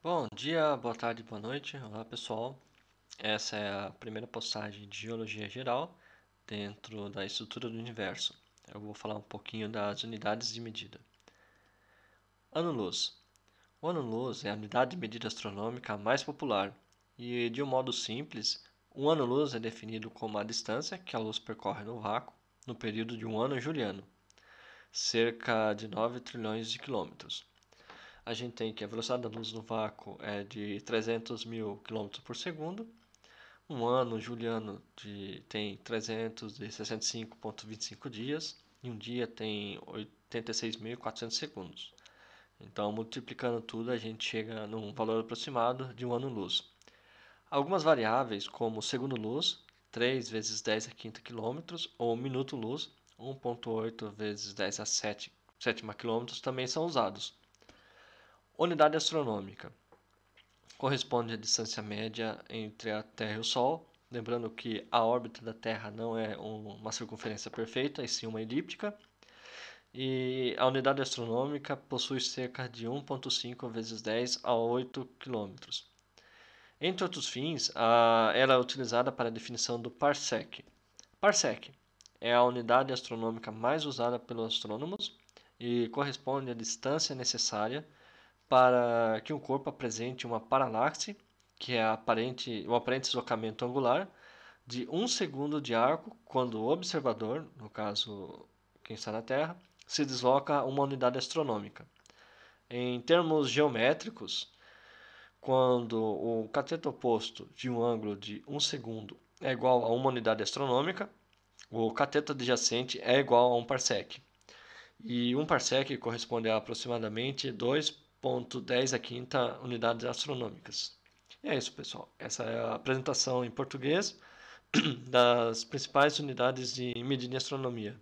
Bom dia, boa tarde, boa noite. Olá, pessoal. Essa é a primeira postagem de Geologia Geral dentro da estrutura do universo. Eu vou falar um pouquinho das unidades de medida. Ano-luz. O ano-luz é a unidade de medida astronômica mais popular e, de um modo simples, um ano-luz é definido como a distância que a luz percorre no vácuo no período de um ano juliano, cerca de 9 trilhões de quilômetros a gente tem que a velocidade da luz no vácuo é de 300 mil km por segundo. Um ano juliano de, tem 365,25 dias e um dia tem 86.400 segundos. Então, multiplicando tudo, a gente chega num valor aproximado de um ano-luz. Algumas variáveis, como segundo-luz, 3 vezes 10 a quinta quilômetros, ou minuto-luz, 1.8 vezes 10 a 7 sétima quilômetros, também são usados. Unidade astronômica corresponde à distância média entre a Terra e o Sol. Lembrando que a órbita da Terra não é uma circunferência perfeita, e sim uma elíptica. E a unidade astronômica possui cerca de 1,5 vezes 10 a 8 km. Entre outros fins, ela é utilizada para a definição do parsec. Parsec é a unidade astronômica mais usada pelos astrônomos e corresponde à distância necessária para que um corpo apresente uma paralaxe, que é aparente, o aparente deslocamento angular, de um segundo de arco quando o observador, no caso quem está na Terra, se desloca uma unidade astronômica. Em termos geométricos, quando o cateto oposto de um ângulo de 1 um segundo é igual a uma unidade astronômica, o cateto adjacente é igual a 1 um parsec. E 1 um parsec corresponde a aproximadamente 2 ponto 10 a quinta unidades astronômicas. E é isso, pessoal. Essa é a apresentação em português das principais unidades de medida em astronomia.